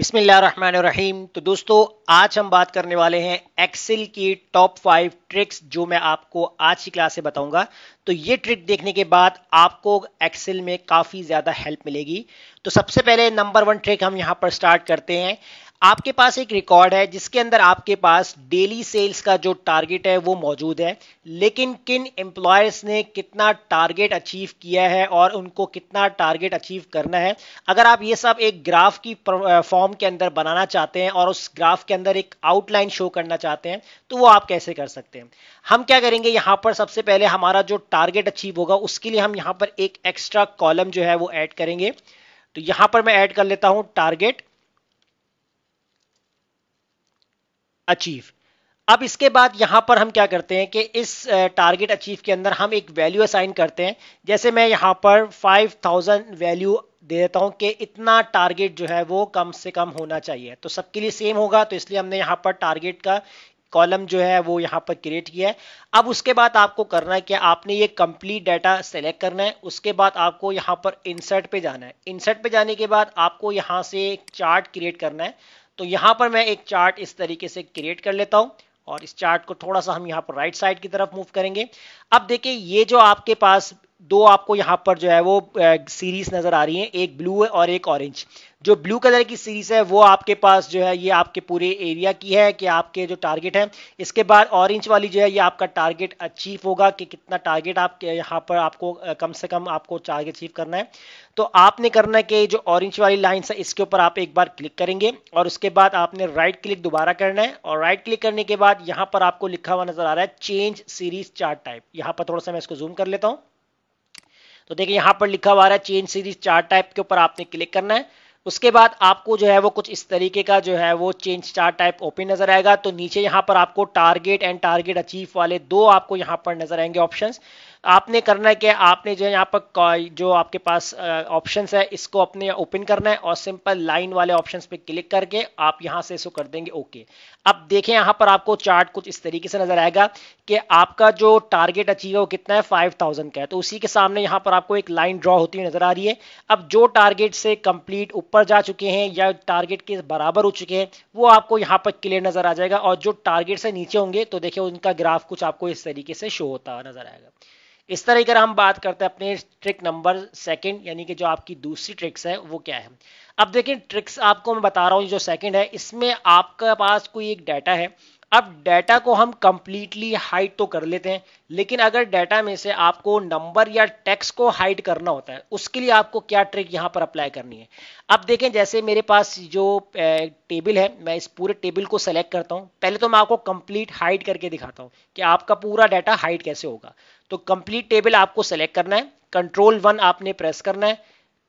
बिस्मिल्लाम तो दोस्तों आज हम बात करने वाले हैं एक्सेल की टॉप फाइव ट्रिक्स जो मैं आपको आज की क्लास से बताऊंगा तो ये ट्रिक देखने के बाद आपको एक्सेल में काफ़ी ज़्यादा हेल्प मिलेगी तो सबसे पहले नंबर वन ट्रिक हम यहाँ पर स्टार्ट करते हैं आपके पास एक रिकॉर्ड है जिसके अंदर आपके पास डेली सेल्स का जो टारगेट है वो मौजूद है लेकिन किन एम्प्लॉयर्स ने कितना टारगेट अचीव किया है और उनको कितना टारगेट अचीव करना है अगर आप ये सब एक ग्राफ की फॉर्म के अंदर बनाना चाहते हैं और उस ग्राफ के अंदर एक आउटलाइन शो करना चाहते हैं तो वो आप कैसे कर सकते हैं हम क्या करेंगे यहाँ पर सबसे पहले हमारा जो टारगेट अचीव होगा उसके लिए हम यहाँ पर एक एक्स्ट्रा कॉलम जो है वो ऐड करेंगे तो यहाँ पर मैं ऐड कर लेता हूँ टारगेट अचीव अब इसके बाद यहां पर हम क्या करते हैं कि इस टारगेट अचीव के अंदर हम एक वैल्यू असाइन करते हैं जैसे मैं यहां पर 5000 वैल्यू दे देता हूं कि इतना टारगेट जो है वो कम से कम होना चाहिए तो सबके लिए सेम होगा तो इसलिए हमने यहां पर टारगेट का कॉलम जो है वो यहां पर क्रिएट किया है अब उसके बाद आपको करना है कि आपने ये कंप्लीट डाटा सेलेक्ट करना है उसके बाद आपको यहां पर इंसर्ट पे जाना है इंसर्ट पे जाने के बाद आपको यहां से एक चार्ट क्रिएट करना है तो यहां पर मैं एक चार्ट इस तरीके से क्रिएट कर लेता हूं और इस चार्ट को थोड़ा सा हम यहाँ पर राइट साइड की तरफ मूव करेंगे अब देखिए ये जो आपके पास दो आपको यहाँ पर जो है वो सीरीज नजर आ रही है एक ब्लू है और एक ऑरेंज जो ब्लू कलर की सीरीज है वो आपके पास जो है ये आपके पूरे एरिया की है कि आपके जो टारगेट है इसके बाद ऑरेंज वाली जो है ये आपका टारगेट अचीव होगा कि कितना टारगेट आप यहाँ पर आपको कम से कम आपको टारगेट अचीव करना है तो आपने करना है कि जो ऑरेंज वाली लाइन्स है इसके ऊपर आप एक बार क्लिक करेंगे और उसके बाद आपने राइट क्लिक दोबारा करना है और राइट क्लिक करने के बाद यहाँ पर आपको लिखा हुआ नजर आ रहा है चेंज सीरीज चार्ट टाइप यहाँ पर थोड़ा सा मैं इसको जूम कर लेता हूं तो देखिए यहाँ पर लिखा हुआ है चेंज सीरीज चार्ट टाइप के ऊपर आपने क्लिक करना है उसके बाद आपको जो है वो कुछ इस तरीके का जो है वो चेंज चार्ट टाइप ओपन नजर आएगा तो नीचे यहाँ पर आपको टारगेट एंड टारगेट अचीव वाले दो आपको यहाँ पर नजर आएंगे ऑप्शंस आपने करना है कि आपने जो है यहाँ पर जो आपके पास ऑप्शन है इसको अपने ओपन करना है और सिंपल लाइन वाले ऑप्शन पे क्लिक करके आप यहाँ से इसको कर देंगे ओके अब देखें यहाँ पर आपको चार्ट कुछ इस तरीके से नजर आएगा कि आपका जो टारगेट अचीव है वो कितना है 5000 का है तो उसी के सामने यहाँ पर आपको एक लाइन ड्रॉ होती हुई नजर आ रही है अब जो टारगेट से कंप्लीट ऊपर जा चुके हैं या टारगेट के बराबर हो चुके हैं वो आपको यहाँ पर क्लियर नजर आ जाएगा और जो टारगेट से नीचे होंगे तो देखिए उनका ग्राफ कुछ आपको इस तरीके से शो होता नजर आएगा इस तरह अगर हम बात करते हैं अपने ट्रिक नंबर सेकंड यानी कि जो आपकी दूसरी ट्रिक्स है वो क्या है अब देखिए ट्रिक्स आपको मैं बता रहा हूँ जो सेकंड है इसमें आपके पास कोई एक डाटा है अब डाटा को हम कंप्लीटली हाइड तो कर लेते हैं लेकिन अगर डाटा में से आपको नंबर या टेक्स को हाइड करना होता है उसके लिए आपको क्या ट्रिक यहाँ पर अप्लाई करनी है अब देखें जैसे मेरे पास जो टेबल है मैं इस पूरे टेबल को सेलेक्ट करता हूँ पहले तो मैं आपको कंप्लीट हाइड करके दिखाता हूँ कि आपका पूरा डाटा हाइड कैसे होगा तो कंप्लीट टेबल आपको सेलेक्ट करना है कंट्रोल वन आपने प्रेस करना है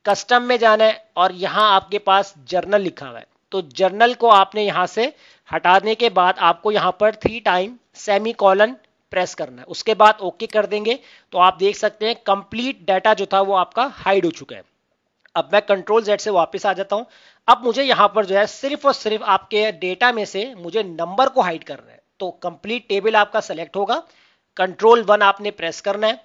कस्टम में जाना है और यहां आपके पास जर्नल लिखा हुआ है तो जर्नल को आपने यहां से हटाने के बाद आपको यहां पर three time semi semicolon press करना है उसके बाद ओके कर देंगे तो आप देख सकते हैं कंप्लीट डाटा जो था वो आपका हाइड हो चुका है अब मैं कंट्रोल जेड से वापस आ जाता हूं अब मुझे यहां पर जो है सिर्फ और सिर्फ आपके डेटा में से मुझे नंबर को हाइड करना है तो कंप्लीट टेबल आपका सेलेक्ट होगा कंट्रोल वन आपने प्रेस करना है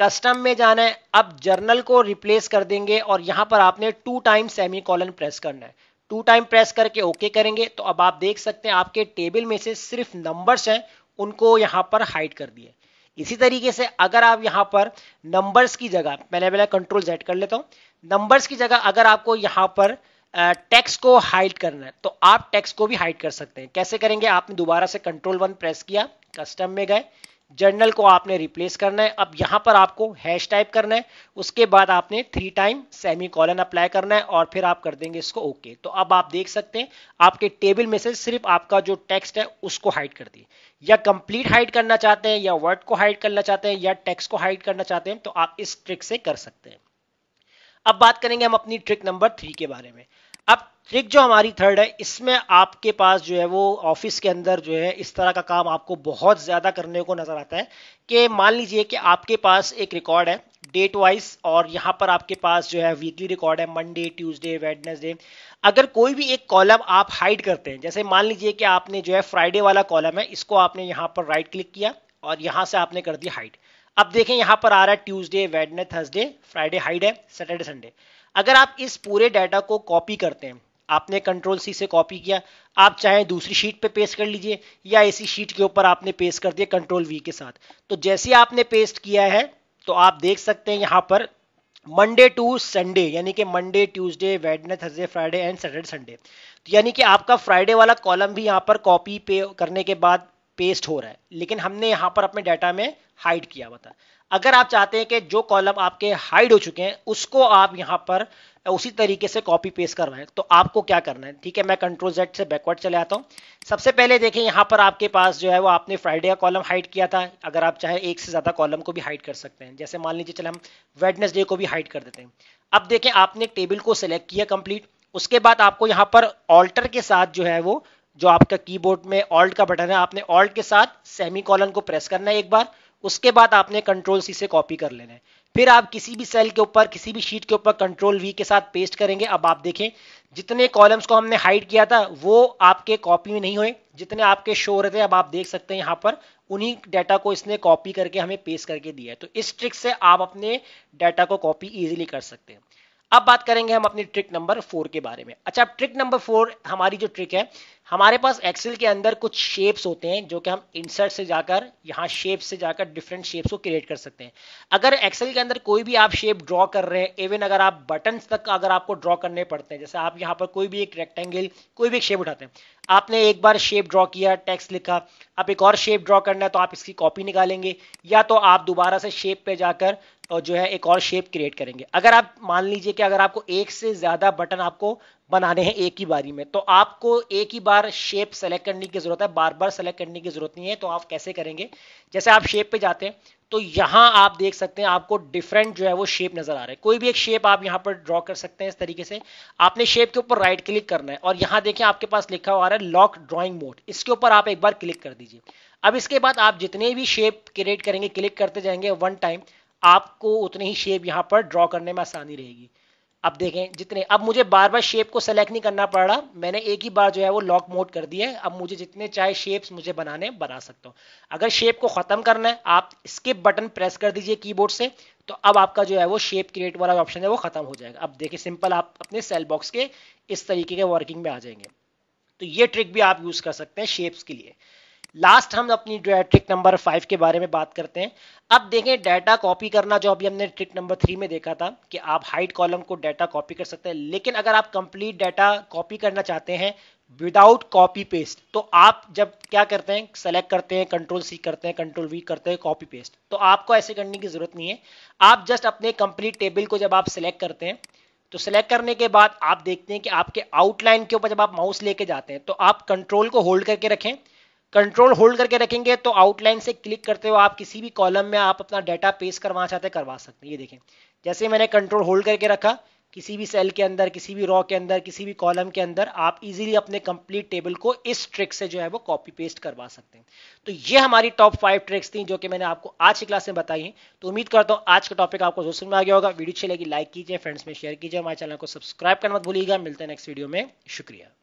कस्टम में जाना है अब जर्नल को रिप्लेस कर देंगे और यहां पर आपने two time semi semicolon press करना है टू टाइम प्रेस करके ओके okay करेंगे तो अब आप देख सकते हैं आपके टेबल में से सिर्फ नंबर्स हैं उनको यहां पर हाइड कर दिए इसी तरीके से अगर आप यहां पर नंबर्स की जगह पहले पहले कंट्रोल जेड कर लेता हूं नंबर्स की जगह अगर आपको यहां पर टैक्स को हाइड करना है तो आप टैक्स को भी हाइड कर सकते हैं कैसे करेंगे आपने दोबारा से कंट्रोल वन प्रेस किया कस्टम में गए जर्नल को आपने रिप्लेस करना है अब यहां पर आपको हैश टाइप करना है उसके बाद आपने three time semi colon apply करना है और फिर आप कर देंगे इसको ओके okay. तो अब आप देख सकते हैं आपके टेबल में से सिर्फ आपका जो टेक्स्ट है उसको हाइड कर दिए या कंप्लीट हाइड करना चाहते हैं या वर्ड को हाइड करना चाहते हैं या टेक्स्ट को हाइड करना चाहते हैं तो आप इस ट्रिक से कर सकते हैं अब बात करेंगे हम अपनी ट्रिक नंबर थ्री के बारे में ट्रिक जो हमारी थर्ड है इसमें आपके पास जो है वो ऑफिस के अंदर जो है इस तरह का काम आपको बहुत ज़्यादा करने को नज़र आता है कि मान लीजिए कि आपके पास एक रिकॉर्ड है डेट वाइज और यहाँ पर आपके पास जो है वीकली रिकॉर्ड है मंडे ट्यूसडे वेडनेसडे अगर कोई भी एक कॉलम आप हाइड करते हैं जैसे मान लीजिए कि आपने जो है फ्राइडे वाला कॉलम है इसको आपने यहाँ पर राइट क्लिक किया और यहाँ से आपने कर दिया हाइड अब देखें यहाँ पर आ रहा है Tuesday Wednesday Thursday Friday hide है सैटरडे संडे अगर आप इस पूरे डाटा को कॉपी करते हैं आपने कंट्रोल सी से कॉपी किया आप चाहे दूसरी शीट पे पेस्ट कर लीजिए या इसी शीट के ऊपर आपने पेस्ट कर दिया कंट्रोल वी के साथ तो जैसे आपने पेस्ट किया है तो आप देख सकते हैं यहाँ पर मंडे टू संडे यानी कि Monday Tuesday Wednesday Thursday Friday and Saturday Sunday तो यानी कि आपका फ्राइडे वाला कॉलम भी यहाँ पर कॉपी पे करने के बाद पेस्ट हो रहा है लेकिन हमने यहाँ पर अपने डाटा में हाइड किया हुआ था अगर आप चाहते हैं कि जो कॉलम आपके हाइड हो चुके हैं उसको आप यहाँ पर उसी तरीके से कॉपी पेस्ट करना है तो आपको क्या करना है ठीक है मैं कंट्रोल जेड से बैकवर्ड चले आता हूँ सबसे पहले देखें यहाँ पर आपके पास जो है वो आपने फ्राइडे का कॉलम हाइड किया था अगर आप चाहे एक से ज़्यादा कॉलम को भी हाइड कर सकते हैं जैसे मान लीजिए चले हम वेडनेसडे को भी हाइड कर देते हैं अब देखें आपने टेबल को सिलेक्ट किया कंप्लीट उसके बाद आपको यहाँ पर ऑल्टर के साथ जो है वो जो आपका कीबोर्ड में ऑल्ट का बटन है आपने ऑल्ट के साथ सेमी कॉलन को प्रेस करना है एक बार उसके बाद आपने कंट्रोल सी से कॉपी कर लेना है फिर आप किसी भी सेल के ऊपर किसी भी शीट के ऊपर कंट्रोल वी के साथ पेस्ट करेंगे अब आप देखें जितने कॉलम्स को हमने हाइड किया था वो आपके कॉपी में नहीं हुए जितने आपके शो रहे थे अब आप देख सकते हैं यहाँ पर उन्हीं डाटा को इसने कॉपी करके हमें पेस्ट करके दिया है तो इस ट्रिक से आप अपने डाटा को कॉपी ईजिली कर सकते हैं अब बात करेंगे हम अपनी ट्रिक नंबर फोर के बारे में अच्छा ट्रिक नंबर फोर हमारी जो ट्रिक है हमारे पास एक्सेल के अंदर कुछ शेप्स होते हैं जो कि हम इंसर्ट से जाकर यहाँ शेप से जाकर डिफरेंट शेप्स को क्रिएट कर सकते हैं अगर एक्सेल के अंदर कोई भी आप शेप ड्रॉ कर रहे हैं इवन अगर आप बटन तक अगर आपको ड्रॉ करने पड़ते हैं जैसे आप यहाँ पर कोई भी एक रेक्टेंगल कोई भी एक शेप उठाते हैं आपने एक बार शेप ड्रॉ किया टेक्स्ट लिखा आप एक और शेप ड्रॉ करना है तो आप इसकी कॉपी निकालेंगे या तो आप दोबारा से शेप पे जाकर और जो है एक और शेप क्रिएट करेंगे अगर आप मान लीजिए कि अगर आपको एक से ज़्यादा बटन आपको बनाने हैं एक ही बारी में तो आपको एक ही बार शेप सेलेक्ट करने की ज़रूरत है बार बार सेलेक्ट करने की ज़रूरत नहीं है तो आप कैसे करेंगे जैसे आप शेप पे जाते हैं तो यहाँ आप देख सकते हैं आपको डिफरेंट जो है वो शेप नज़र आ रहा है कोई भी एक शेप आप यहाँ पर ड्रॉ कर सकते हैं इस तरीके से आपने शेप के ऊपर राइट क्लिक करना है और यहाँ देखिए आपके पास लिखा हुआ रहा है लॉक ड्रॉइंग मोड इसके ऊपर आप एक बार क्लिक कर दीजिए अब इसके बाद आप जितने भी शेप क्रिएट करेंगे क्लिक करते जाएंगे वन टाइम आपको उतनी ही शेप यहाँ पर ड्रॉ करने में आसानी रहेगी अब देखें जितने अब मुझे बार बार शेप को सेलेक्ट नहीं करना पड़ रहा मैंने एक ही बार जो है वो लॉक मोड कर दिया है अब मुझे जितने चाहे शेप्स मुझे बनाने बना सकता हूँ अगर शेप को ख़त्म करना है आप स्किप बटन प्रेस कर दीजिए कीबोर्ड से तो अब आपका जो है वो शेप क्रिएट वाला ऑप्शन है वो ख़त्म हो जाएगा अब देखिए सिंपल आप अपने सेल बॉक्स के इस तरीके के वर्किंग में आ जाएंगे तो ये ट्रिक भी आप यूज़ कर सकते हैं शेप्स के लिए लास्ट हम अपनी ट्रिक नंबर फाइव के बारे में बात करते हैं अब देखें डाटा कॉपी करना जो अभी हमने ट्रिक नंबर थ्री में देखा था कि आप हाइट कॉलम को डाटा कॉपी कर सकते हैं लेकिन अगर आप कंप्लीट डाटा कॉपी करना चाहते हैं विदाउट कॉपी पेस्ट तो आप जब क्या करते हैं सेलेक्ट करते हैं कंट्रोल सी करते हैं कंट्रोल वी करते हैं कॉपी पेस्ट तो आपको ऐसे करने की जरूरत नहीं है आप जस्ट अपने कंप्लीट टेबल को जब आप सेलेक्ट करते हैं तो सेलेक्ट करने के बाद आप देखते हैं कि आपके आउटलाइन के ऊपर जब आप माउस लेके जाते हैं तो आप कंट्रोल को होल्ड करके रखें कंट्रोल होल्ड करके रखेंगे तो आउटलाइन से क्लिक करते हुए आप किसी भी कॉलम में आप अपना डाटा पेस्ट करवाना चाहते हैं करवा सकते हैं ये देखें जैसे मैंने कंट्रोल होल्ड करके रखा किसी भी सेल के अंदर किसी भी रॉ के अंदर किसी भी कॉलम के अंदर आप इजीली अपने कंप्लीट टेबल को इस ट्रिक से जो है वो कॉपी पेस्ट करवा सकते हैं तो ये हमारी टॉप फाइव ट्रिक्स थी जो कि मैंने आपको आज की क्लास में बताई हैं तो उम्मीद करता हूँ आज का टॉपिक आपको जोर में आ गया होगा वीडियो अच्छी लगी लाइक कीजिए फ्रेंड्स में शेयर कीजिए हमारे चैनल को सब्सक्राइब करना मत भूलिएगा मिलते हैं नेक्स्ट वीडियो में शुक्रिया